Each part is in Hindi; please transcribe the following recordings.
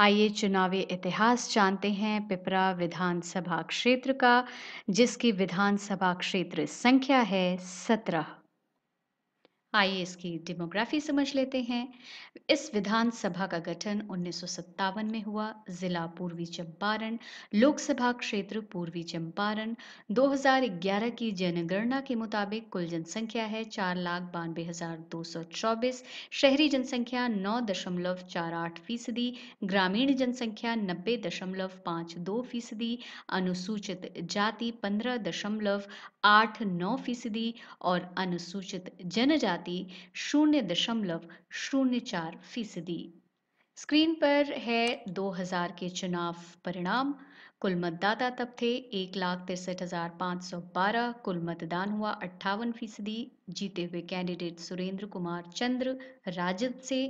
आइए चुनावी इतिहास जानते हैं पिपरा विधानसभा क्षेत्र का जिसकी विधानसभा क्षेत्र संख्या है सत्रह आइए इसकी डेमोग्राफी समझ लेते हैं इस विधानसभा का गठन उन्नीस में हुआ जिला पूर्वी चंपारण लोकसभा क्षेत्र पूर्वी चंपारण 2011 की जनगणना के मुताबिक कुल जनसंख्या है चार लाख बानवे हजार दो सौ चौबीस शहरी जनसंख्या नौ दशमलव चार आठ फीसदी ग्रामीण जनसंख्या नब्बे दशमलव दो फीसदी अनुसूचित जाति 15.89 दशमलव आठ नौ फीसदी और अनुसूचित जनजाति आदि शून्य दशमलव शून्य चार फीसदी स्क्रीन पर है 2000 के चुनाव परिणाम कुल मतदाता तब थे एक लाख तिरसठ हज़ार पाँच सौ बारह कुल मतदान हुआ अट्ठावन फीसदी जीते हुए कैंडिडेट सुरेंद्र कुमार चंद्र राजद से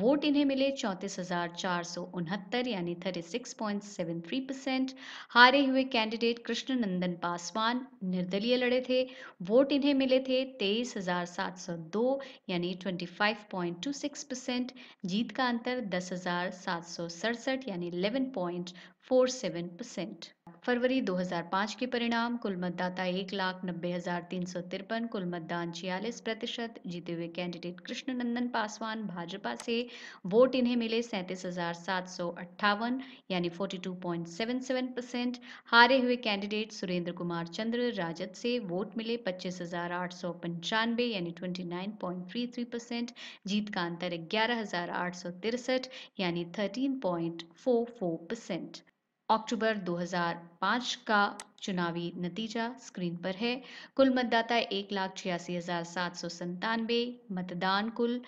वोट इन्हें मिले चौंतीस हज़ार चार सौ उनहत्तर यानी thirty six point seven three percent हारे हुए कैंडिडेट कृष्ण नंदन पासवान निर्दलीय लड़े थे वोट इन्हें मिले थे तेईस हज़ार सात सौ दो यानी twenty five point two six percent जीत का अंतर दस हज़ार सात सौ सड़सठ यानी इलेवन पॉइंट 47%। फरवरी 2005 के परिणाम कुल मतदाता एक लाख नब्बे हजार तीन सौ तिरपन कुल मतदान छियालीस प्रतिशत जीते हुए कैंडिडेट कृष्ण नंदन पासवान भाजपा से वोट इन्हें मिले सैंतीस हजार सात सौ अट्ठावन यानी forty two point seven seven percent हारे हुए कैंडिडेट सुरेंद्र कुमार चंद्र राजद से वोट मिले पच्चीस हजार आठ सौ पंचानवे यानी थ्री परसेंट जीत का अंतर ग्यारह हजार आठ सौ तिरसठ यानी thirteen point four four percent October 2005 का चुनावी नतीजा स्क्रीन पर है कुल मतदाता एक लाख छियासी हजार सात सौ संतानवे मतदान कुल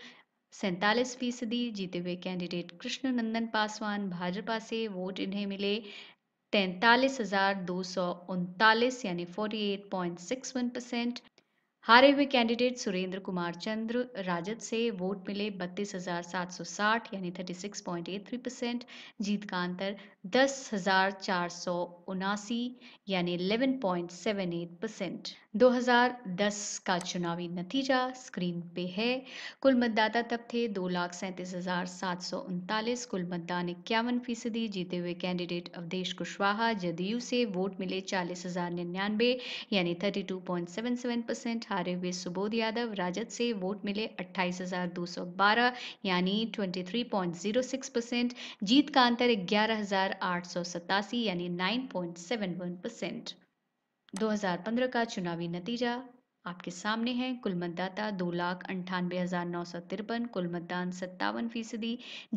सैंतालीस फीसदी जीते हुए कैंडिडेट कृष्ण नंदन पासवान भाजपा से वोट इन्हें मिले तैंतालीस हजार दो सौ उनतालीस यानी forty eight point six one percent हारे हुए कैंडिडेट सुरेंद्र कुमार चंद्र राजद से वोट मिले बत्तीस हजार सात सौ साठ यानी thirty six point eight three percent जीत का अंतर दस हजार चार सौ उनासी यानी eleven point seven eight percent दो हजार दस का चुनावी नतीजा स्क्रीन पे है कुल मतदाता तब थे दो लाख सैंतीस हजार सात सौ उनतालीस कुल मतदान इक्यावन फीसदी जीते हुए कैंडिडेट अवधेश कुशवाहा जदयू से वोट मिले चालीस हजार निन्यानवे यानी thirty two point seven seven percent हारे हुए सुबोध यादव राजद से वोट मिले 28,212 यानी 23.06 परसेंट जीत का अंतर 11,887 यानी 9.71 परसेंट 2015 का चुनावी नतीजा आपके सामने है कुल मतदाता दो लाख अंठानवे हजार नौ सौ तिरपन कुल मतदान सत्तावन फीसदी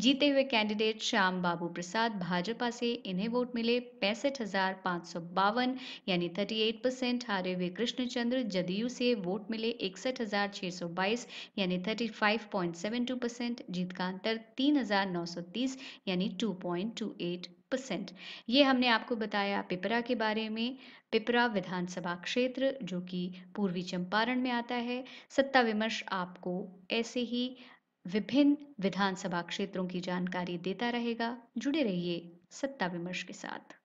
जीते हुए कैंडिडेट श्याम बाबू प्रसाद भाजपा से इन्हें वोट मिले पैंसठ हजार पाँच सौ बावन यानी थर्टी एट परसेंट हारे हुए कृष्णचंद्र जदयू से वोट मिले इकसठ हजार छः सौ बाईस यानी thirty five point seven two percent जीत का अंतर तीन हजार नौ सौ तीस यानी two point two eight percent ये हमने आपको बताया पिपरा के बारे में पिपरा विधानसभा क्षेत्र जो कि पूर्वी चंपारण में आता है सत्ता विमर्श आपको ऐसे ही विभिन्न विधानसभा क्षेत्रों की जानकारी देता रहेगा जुड़े रहिए सत्ता विमर्श के साथ